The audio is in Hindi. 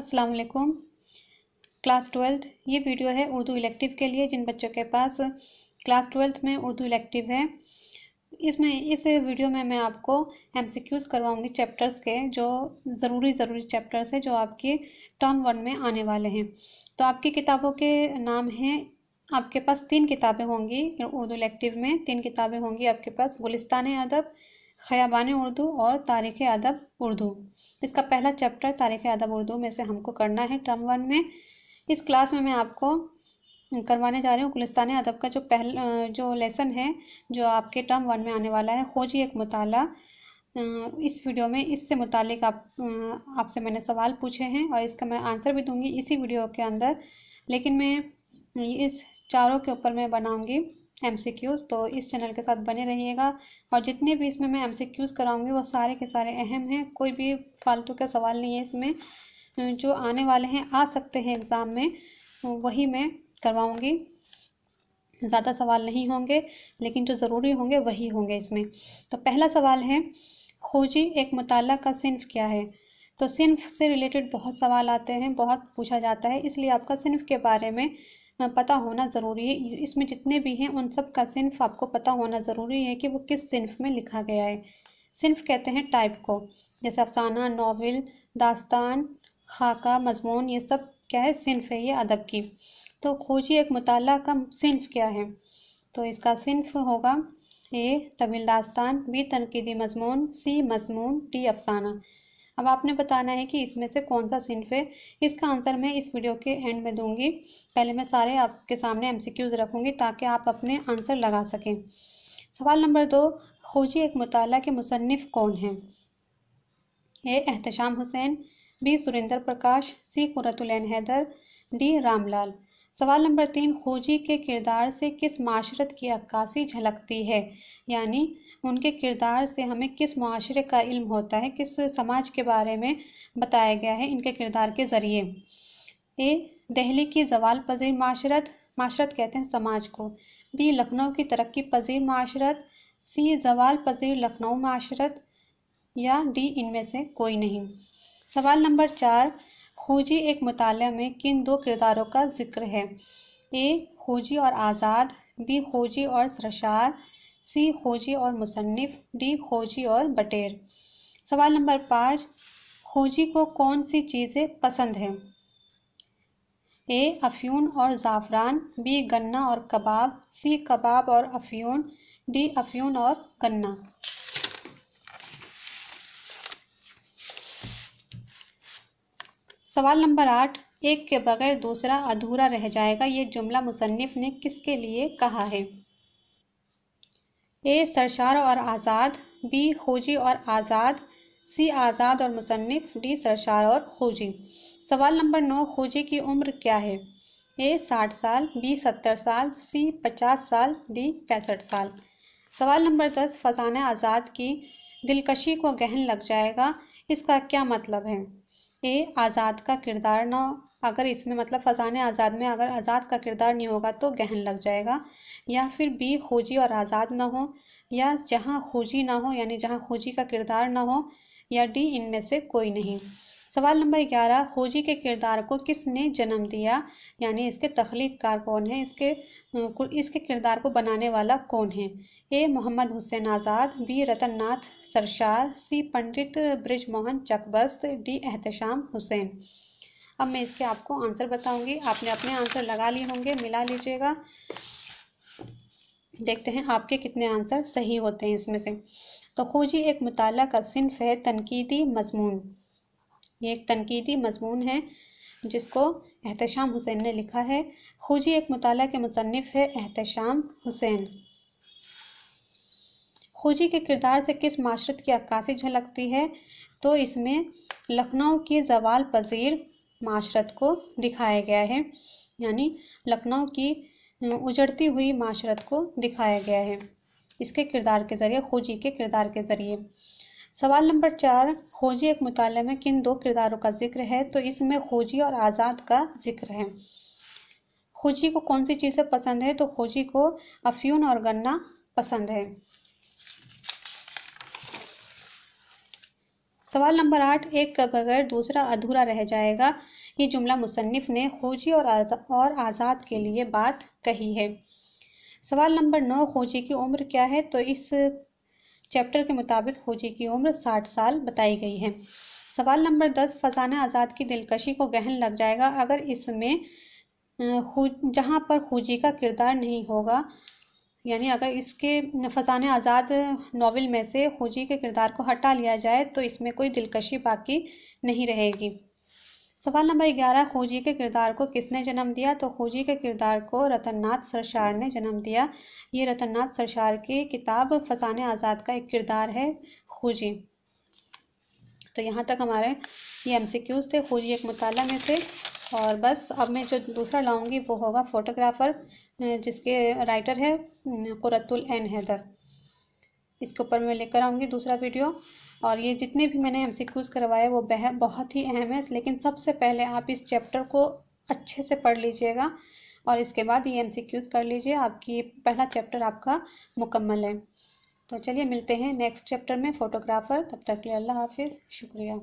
अस्सलाम वालेकुम क्लास ट्वेल्थ ये वीडियो है उर्दू इलेक्टिव के लिए जिन बच्चों के पास क्लास ट्वेल्थ में उर्दू इलेक्टिव है इसमें इस वीडियो में मैं आपको एम सी क्यूज़ करवाऊँगी चैप्टर्स के जो ज़रूरी ज़रूरी चैप्टर्स हैं जो आपके टर्म वन में आने वाले हैं तो आपकी किताबों के नाम हैं आपके पास तीन किताबें होंगी उर्दू इलेक्टिव में तीन किताबें होंगी आपके पास गुलिस्तान अदब ख़याबान उर्दू और तारीख़ अदब उर्दू इसका पहला चैप्टर तारीख़ अदब उर्दू में से हमको करना है टर्म वन में इस क्लास में मैं आपको करवाने जा रही हूँ गुलिस्तान अदब का जो पहला जो लेसन है जो आपके टर्म वन में आने वाला है खोजी एक मताल इस वीडियो में इससे मुतल आप आपसे मैंने सवाल पूछे हैं और इसका मैं आंसर भी दूंगी इसी वीडियो के अंदर लेकिन मैं इस चारों के ऊपर मैं बनाऊंगी एम तो इस चैनल के साथ बने रहिएगा और जितने भी इसमें मैं एम कराऊंगी वो सारे के सारे अहम हैं कोई भी फालतू का सवाल नहीं है इसमें हम्म, जो आने वाले हैं आ सकते हैं एग्ज़ाम में वही मैं करवाऊंगी ज़्यादा सवाल नहीं होंगे लेकिन जो ज़रूरी होंगे वही होंगे इसमें तो पहला सवाल है खोजी एक मताल का सिनफ क्या है तो सिन्फ से रिलेटेड बहुत सवाल आते हैं बहुत पूछा जाता है इसलिए आपका सिनफ़ के बारे में पता होना ज़रूरी है इसमें जितने भी हैं उन सब का सिंफ आपको पता होना ज़रूरी है कि वो किस सिंफ में लिखा गया है सिंफ कहते हैं टाइप को जैसे अफसाना नावल दास्तान खाका मजमून ये सब क्या है सिंफ है ये अदब की तो खोजी एक मताल का सिन्फ क्या है तो इसका सिंफ होगा ए तवील दास्तान बी तनकीदी मजमून सी मजमून डी अफसाना अब आपने बताना है कि इसमें से कौन सा सिंफ है इसका आंसर मैं इस वीडियो के एंड में दूंगी पहले मैं सारे आपके सामने एमसीक्यूज रखूंगी ताकि आप अपने आंसर लगा सकें सवाल नंबर दो खोजी एक मताल के मुसनफ़ कौन हैं A Ehtesham Hussain B Surendra Prakash C Qurratulain Haider D Ramlal सवाल नंबर तीन खोजी के किरदार से किस माशरत की अक्कासी झलकती है यानी उनके किरदार से हमें किस माशरे का इल्म होता है किस समाज के बारे में बताया गया है इनके किरदार के ज़रिए ए दहली की जवाल पजीर माशरत माशरत कहते हैं समाज को बी लखनऊ की तरक्की पजीर माशरत सी जवाल पजीर लखनऊ माशरत या डी इनमें से कोई नहीं सवाल नंबर चार खोजी एक मुताले में किन दो किरदारों का जिक्र है ए खोजी और आज़ाद बी खोजी और सरशार सी खोजी और मुसनफ़ डी खोजी और बटेर सवाल नंबर पाँच खोजी को कौन सी चीज़ें पसंद हैं ए अफ्यून और ज़ाफ़रान बी गन्ना और कबाब सी कबाब और अफ्यून डी अफ्यून और गन्ना सवाल नंबर आठ एक के बगैर दूसरा अधूरा रह जाएगा ये जुमला मुसनफ़ ने किसके लिए कहा है ए सरशार और आज़ाद बी खोजी और आज़ाद सी आज़ाद और मुसनफ़ डी सरशार और खोजी सवाल नंबर नौ खोजी की उम्र क्या है ए साठ साल बी सत्तर साल सी पचास साल डी पैंसठ साल सवाल नंबर दस फजाना आज़ाद की दिलकशी को गहन लग जाएगा इसका क्या मतलब है ए आज़ाद का किरदार ना अगर इसमें मतलब फ़जान आज़ाद में अगर आज़ाद का किरदार नहीं होगा तो गहन लग जाएगा या फिर बी खोजी और आज़ाद ना हो या जहाँ खोजी ना हो यानी जहाँ खोजी का किरदार ना हो या डी इनमें से कोई नहीं सवाल नंबर ग्यारह खोजी के किरदार को किसने जन्म दिया यानी इसके तख्लीकार कौन है इसके इसके किरदार को बनाने वाला कौन है A Mohammad Hussain Azad B Ratan Nath Sarshar C Pandit Brajmohan Chakbast D Ehtesham Hussain अब मैं इसके आपको आंसर बताऊंगी आपने अपने आंसर लगा लिए होंगे मिला लीजिएगा देखते हैं आपके कितने आंसर सही होते हैं इसमें से तो खोजी एक मुताला का सिनफ है तनकीदी मजमून ये एक तनकीदी मजमून है जिसको एहतशाम हुसैन ने लिखा है खुजी एक मताल के मुसनफ़ है एहतशाम हुसैन खुजी के किरदार से किस माशरत की अक्सी झलकती है तो इसमें लखनऊ के जवाल पजीर माशरत को दिखाया गया है यानी लखनऊ की उजड़ती हुई माशरत को दिखाया गया है इसके किरदार के ज़रिए खोजी के किरदार के ज़रिए सवाल नंबर चार खोजी एक मुताले में किन दो किरदारों का जिक्र है तो इसमें खोजी और आज़ाद का जिक्र है खोजी को कौन सी चीज़ें पसंद है तो खोजी को अफ्यून और गन्ना पसंद है सवाल नंबर आठ एक का बगैर दूसरा अधूरा रह जाएगा ये जुमला मुसनफ़ ने खोजी और आजा, और आज़ाद के लिए बात कही है सवाल नंबर नौ खोजी की उम्र क्या है तो इस चैप्टर के मुताबिक होजी की उम्र साठ साल बताई गई है सवाल नंबर दस फ़जाना आज़ाद की दिलकशी को गहन लग जाएगा अगर इसमें जहाँ पर खूजी का किरदार नहीं होगा यानी अगर इसके फ़जाने आज़ाद नावल में से खूजी के किरदार को हटा लिया जाए तो इसमें कोई दिलकशी बाकी नहीं रहेगी सवाल नंबर ग्यारह खोजी के किरदार को किसने जन्म दिया तो खोजी के किरदार को रतननाथ सरशार ने जन्म दिया ये रतननाथ सरशार की किताब फसाने आज़ाद का एक किरदार है खोजी तो यहाँ तक हमारे ये एम थे खोजी एक मताल में से और बस अब मैं जो दूसरा लाऊंगी वो होगा फोटोग्राफ़र जिसके राइटर है कुरतुल एन हैदर इसके ऊपर मैं लेकर आऊँगी दूसरा वीडियो और ये जितने भी मैंने एम करवाए वो बह बहुत ही अहम है लेकिन सबसे पहले आप इस चैप्टर को अच्छे से पढ़ लीजिएगा और इसके बाद ये एम कर लीजिए आपकी पहला चैप्टर आपका मुकम्मल है तो चलिए मिलते हैं नेक्स्ट चैप्टर में फ़ोटोग्राफ़र तब तक के लिए अल्लाह हाफिज़ शुक्रिया